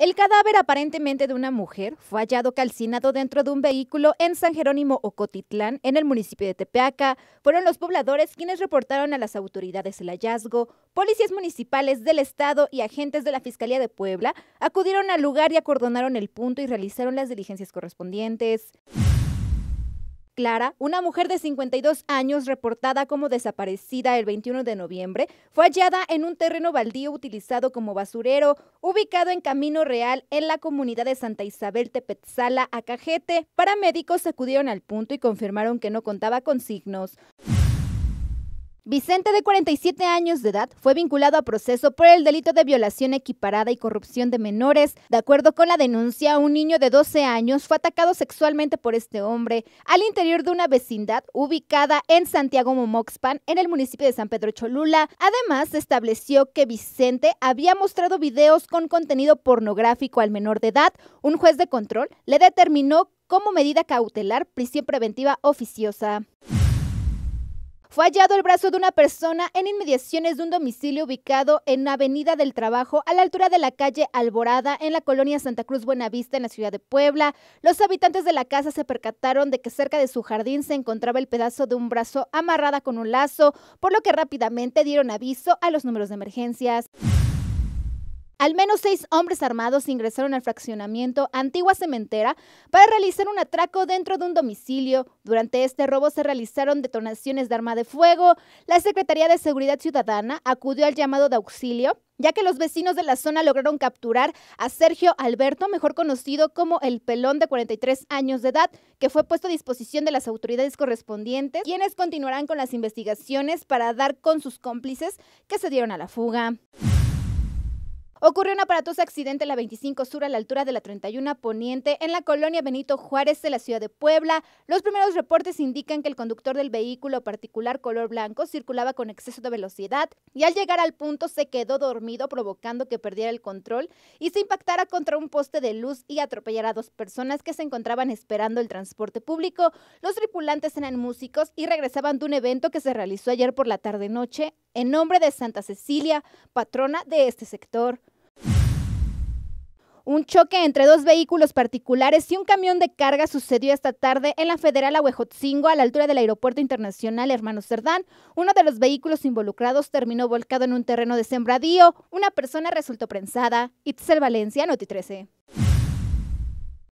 El cadáver aparentemente de una mujer fue hallado calcinado dentro de un vehículo en San Jerónimo Ocotitlán, en el municipio de Tepeaca. Fueron los pobladores quienes reportaron a las autoridades el hallazgo. Policías municipales del estado y agentes de la Fiscalía de Puebla acudieron al lugar y acordonaron el punto y realizaron las diligencias correspondientes. Clara, una mujer de 52 años reportada como desaparecida el 21 de noviembre, fue hallada en un terreno baldío utilizado como basurero, ubicado en Camino Real en la comunidad de Santa Isabel Tepetzala, Acajete. Paramédicos acudieron al punto y confirmaron que no contaba con signos. Vicente, de 47 años de edad, fue vinculado a proceso por el delito de violación equiparada y corrupción de menores. De acuerdo con la denuncia, un niño de 12 años fue atacado sexualmente por este hombre al interior de una vecindad ubicada en Santiago Momoxpan, en el municipio de San Pedro Cholula. Además, se estableció que Vicente había mostrado videos con contenido pornográfico al menor de edad. Un juez de control le determinó como medida cautelar prisión preventiva oficiosa. Fue hallado el brazo de una persona en inmediaciones de un domicilio ubicado en Avenida del Trabajo, a la altura de la calle Alborada, en la colonia Santa Cruz Buenavista, en la ciudad de Puebla. Los habitantes de la casa se percataron de que cerca de su jardín se encontraba el pedazo de un brazo amarrada con un lazo, por lo que rápidamente dieron aviso a los números de emergencias. Al menos seis hombres armados ingresaron al fraccionamiento Antigua Cementera para realizar un atraco dentro de un domicilio. Durante este robo se realizaron detonaciones de arma de fuego. La Secretaría de Seguridad Ciudadana acudió al llamado de auxilio, ya que los vecinos de la zona lograron capturar a Sergio Alberto, mejor conocido como el pelón de 43 años de edad, que fue puesto a disposición de las autoridades correspondientes, quienes continuarán con las investigaciones para dar con sus cómplices que se dieron a la fuga. Ocurrió un aparatoso accidente en la 25 Sur a la altura de la 31 Poniente en la colonia Benito Juárez de la ciudad de Puebla. Los primeros reportes indican que el conductor del vehículo particular color blanco circulaba con exceso de velocidad y al llegar al punto se quedó dormido provocando que perdiera el control y se impactara contra un poste de luz y atropellara a dos personas que se encontraban esperando el transporte público. Los tripulantes eran músicos y regresaban de un evento que se realizó ayer por la tarde-noche en nombre de Santa Cecilia, patrona de este sector. Un choque entre dos vehículos particulares y un camión de carga sucedió esta tarde en la Federal Ahuejotzingo a la altura del Aeropuerto Internacional Hermanos Cerdán. Uno de los vehículos involucrados terminó volcado en un terreno de sembradío. Una persona resultó prensada. Itzel Valencia, Noti 13.